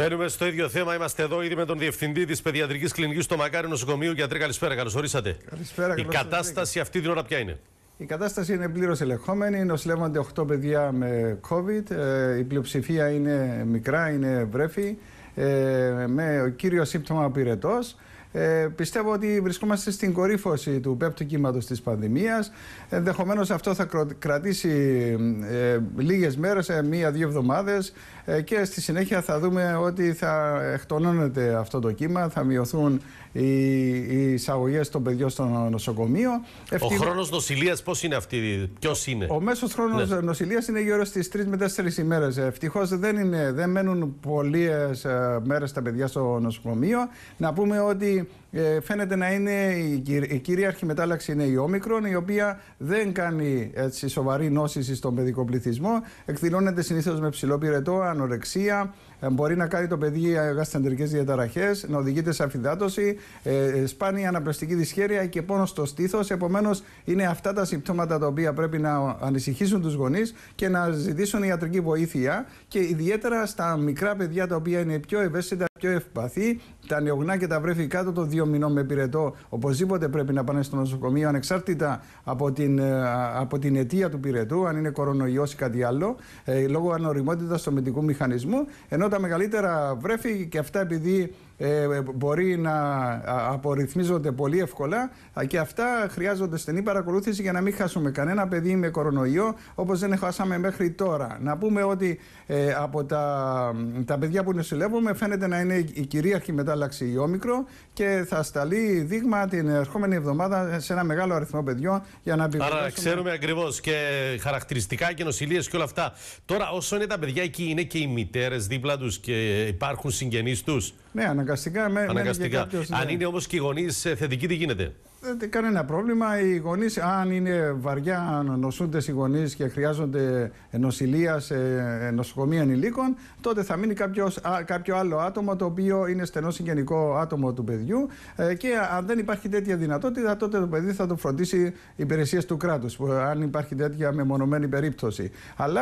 Μένουμε στο ίδιο θέμα. Είμαστε εδώ ήδη με τον Διευθυντή της Παιδιατρικής Κλινικής στο Μακάρι Νοσοκομείου. Γιατρέ, καλησπέρα. Καλώς ορίσατε. Καλησπέρα, Η κατάσταση αυτή την ώρα ποια είναι. Η κατάσταση είναι πλήρως ελεγχόμενη. Νοσηλεύονται 8 παιδιά με COVID. Ε, η πλειοψηφία είναι μικρά, είναι βρέφη. Ε, με κύριος σύμπτωμα πυρετός. Ε, πιστεύω ότι βρισκόμαστε στην κορύφωση του πέπτου κύματος της πανδημίας. Ενδεχομένως αυτό θα κρατήσει ε, λίγες μέρες, ε, μία-δύο εβδομάδες ε, και στη συνέχεια θα δούμε ότι θα εκτονώνεται αυτό το κύμα, θα μειωθούν οι, οι εισαγωγές των παιδιών στο νοσοκομείο. Ο χρόνος νοσηλείας πώς είναι αυτή, ποιος είναι. Ο μέσος χρόνος ναι. νοσηλείας είναι γύρω στις 3 με 4 ημέρε. Ευτυχώς δεν, δεν μένουν πολλές ε, μέρες τα παιδιά στο νοσοκομείο. Να πούμε ότι ε, φαίνεται να είναι η, η κυρίαρχη μετάλλαξη είναι η όμικρον, η οποία δεν κάνει έτσι, σοβαρή νόσηση στον παιδικό πληθυσμό. Εκδηλώνεται συνήθως με ψηλό πυρετό, ανορεξία, ε, μπορεί να κάνει το παιδί γαστεντρικέ διαταραχές, να οδηγείται σε αφυδάτωση, ε, ε, σπάνια αναπνευστική δυσχέρεια και πόνο στο στήθος. Επομένως, είναι αυτά τα συμπτώματα τα οποία πρέπει να ανησυχήσουν τους γονείς και να ζητήσουν ιατρική βοήθεια και ιδιαίτερα στα μικρά παιδιά τα οποία είναι πιο ευαίσθητα πιο ευπαθή, τα νεογνά και τα βρέφη κάτω των δύο μηνών με πυρετό οπωσδήποτε πρέπει να πάνε στο νοσοκομείο ανεξάρτητα από την, ε, από την αιτία του πυρετού, αν είναι κορονοϊός ή κάτι άλλο, ε, λόγω ανοριμότητας του μετικού μηχανισμού. Ενώ τα μεγαλύτερα βρέφη και αυτά επειδή ε, μπορεί να απορριθμίζονται πολύ εύκολα και αυτά χρειάζονται στενή παρακολούθηση για να μην χάσουμε κανένα παιδί με κορονοϊό όπως δεν χάσαμε μέχρι τώρα. Να πούμε ότι ε, από τα, τα παιδιά που νοσηλεύουμε φαίνεται να είναι η κυρίαρχη μετάλλαξη η όμικρο και θα σταλεί δείγμα την ερχόμενη εβδομάδα σε ένα μεγάλο αριθμό παιδιών για να επιβεβαιώσουμε. Άρα ξέρουμε ακριβώς και χαρακτηριστικά και νοσηλίες και όλα αυτά. Τώρα όσο είναι τα παιδιά εκεί είναι και οι μητέρες δίπλα τους και υπάρχουν συγγενείς τους. Ναι, αναγκαστικά. Με, αναγκαστικά. Ναι. αν ναι. είναι όμως και οι γονείς ε, θετικοί, τι γίνεται. Ε, κανένα πρόβλημα. Οι γονείς, αν είναι βαριά, αν νοσούνται οι γονεί και χρειάζονται νοσηλεία σε νοσοκομεία ενηλίκων, τότε θα μείνει κάποιος, κάποιο άλλο άτομο το οποίο είναι στενό συγγενικό άτομο του παιδιού. Ε, και αν δεν υπάρχει τέτοια δυνατότητα, τότε το παιδί θα το φροντίσει υπηρεσίες του κράτους, αν υπάρχει τέτοια μεμονωμένη περίπτωση. Αλλά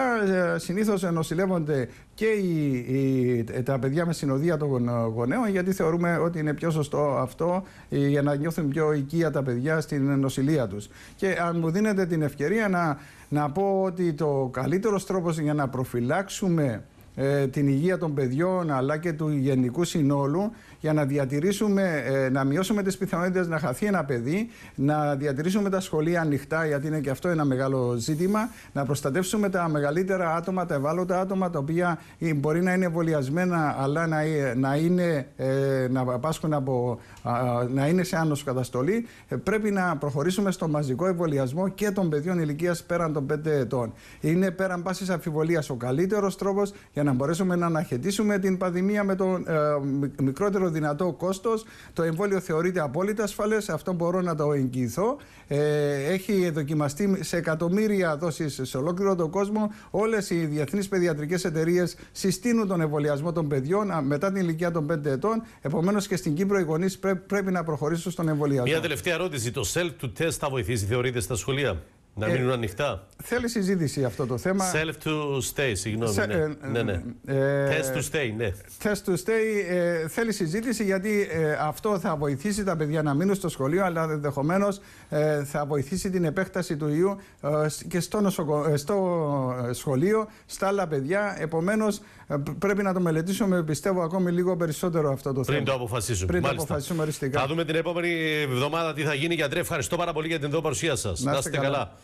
συνήθω νοσηλεύονται και οι, τα παιδιά με συνοδεία των γονών γονέων, γιατί θεωρούμε ότι είναι πιο σωστό αυτό ε, για να νιώθουν πιο οικία τα παιδιά στην νοσηλεία τους. Και αν μου δίνετε την ευκαιρία να, να πω ότι το καλύτερος τρόπος για να προφυλάξουμε ε, την υγεία των παιδιών αλλά και του γενικού συνόλου για να διατηρήσουμε, ε, να μειώσουμε τις πιθανότητες να χαθεί ένα παιδί, να διατηρήσουμε τα σχολεία ανοιχτά γιατί είναι και αυτό ένα μεγάλο ζήτημα, να προστατεύσουμε τα μεγαλύτερα άτομα, τα ευάλωτα άτομα τα οποία ε, μπορεί να είναι εμβολιασμένα αλλά να, να είναι, να πάσχουν από, να είναι σε άνοσο καταστολή. πρέπει να προχωρήσουμε στο μαζικό εμβολιασμό και των παιδιών ηλικίας πέραν των 5 ετών. Είναι πέραν πάσης αμφιβολίας ο καλύτερος τρόπος για να μπορέσουμε να αναχαιτήσουμε την πανδημία με το ε, μικρότερο δυνατό κόστος. Το εμβόλιο θεωρείται απόλυτα ασφαλές, αυτό μπορώ να το εγγυηθώ. Ε, έχει δοκιμαστεί σε εκατομμύρια δόσεις σε ολόκληρο τον κόσμο. Όλες οι διεθνείς παιδιατρικές εταιρείες συστήνουν τον εμβολιασμό των παιδιών μετά την ηλικία των 5 ετών. Επομένως και στην Κύπρο οι γονείς πρέ, πρέπει να προχωρήσουν στον εμβολιασμό. Μια τελευταία ερώτηση. Το self-to-test θα βοηθήσει, θεωρείτε, στα σχολεία. Να ε, μείνουν ανοιχτά. Θέλει συζήτηση αυτό το θέμα. Self to stay, συγγνώμη. Σε, ναι. Ε, ναι, ναι. Ε, Test to stay, ναι. Test to stay ε, θέλει συζήτηση γιατί ε, αυτό θα βοηθήσει τα παιδιά να μείνουν στο σχολείο, αλλά ενδεχομένως θα βοηθήσει την επέκταση του ιού και στο, στο σχολείο, στα άλλα παιδιά. Επομένως, πρέπει να το μελετήσουμε, πιστεύω, ακόμη λίγο περισσότερο αυτό το θέμα. Πριν το αποφασίσουμε. Πριν το αποφασίσουμε οριστικά. Θα δούμε την επόμενη εβδομάδα τι θα γίνει. Γιατρέ, ευχαριστώ πάρα πολύ για την εδώ παρουσία σας. είστε καλά.